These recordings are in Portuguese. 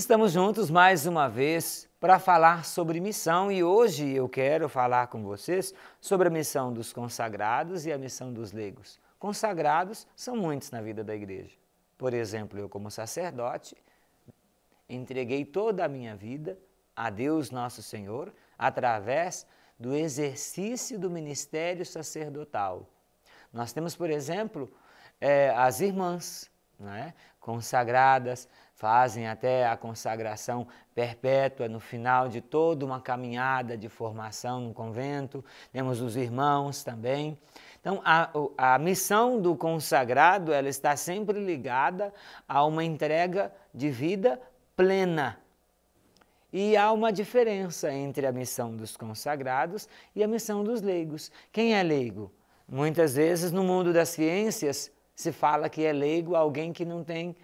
Estamos juntos mais uma vez para falar sobre missão e hoje eu quero falar com vocês sobre a missão dos consagrados e a missão dos leigos. Consagrados são muitos na vida da igreja. Por exemplo, eu, como sacerdote, entreguei toda a minha vida a Deus Nosso Senhor através do exercício do ministério sacerdotal. Nós temos, por exemplo, eh, as irmãs né? consagradas, fazem até a consagração perpétua no final de toda uma caminhada de formação no convento. Temos os irmãos também. Então, a, a missão do consagrado ela está sempre ligada a uma entrega de vida plena. E há uma diferença entre a missão dos consagrados e a missão dos leigos. Quem é leigo? Muitas vezes, no mundo das ciências, se fala que é leigo alguém que não tem,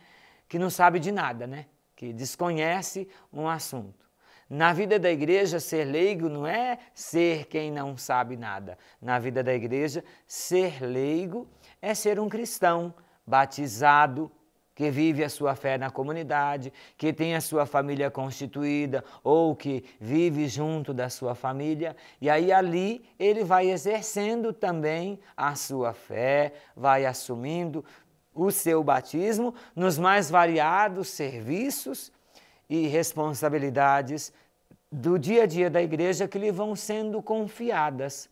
que não sabe de nada, né? Que desconhece um assunto. Na vida da igreja, ser leigo não é ser quem não sabe nada. Na vida da igreja, ser leigo é ser um cristão batizado que vive a sua fé na comunidade, que tem a sua família constituída ou que vive junto da sua família, e aí ali ele vai exercendo também a sua fé, vai assumindo o seu batismo nos mais variados serviços e responsabilidades do dia a dia da igreja que lhe vão sendo confiadas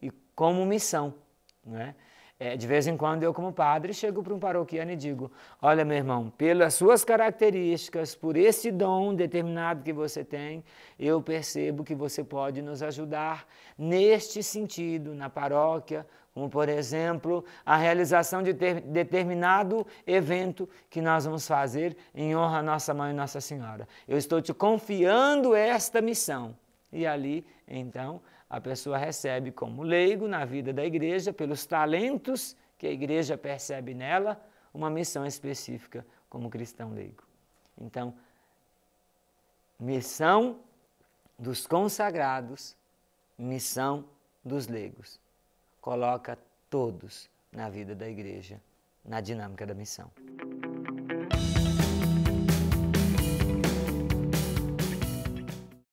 e como missão, não é? É, de vez em quando eu, como padre, chego para um paroquiano e digo: Olha, meu irmão, pelas suas características, por esse dom determinado que você tem, eu percebo que você pode nos ajudar neste sentido, na paróquia, como por exemplo a realização de determinado evento que nós vamos fazer em honra à Nossa Mãe Nossa Senhora. Eu estou te confiando esta missão e ali então a pessoa recebe como leigo na vida da igreja, pelos talentos que a igreja percebe nela, uma missão específica como cristão leigo. Então, missão dos consagrados, missão dos leigos. Coloca todos na vida da igreja, na dinâmica da missão.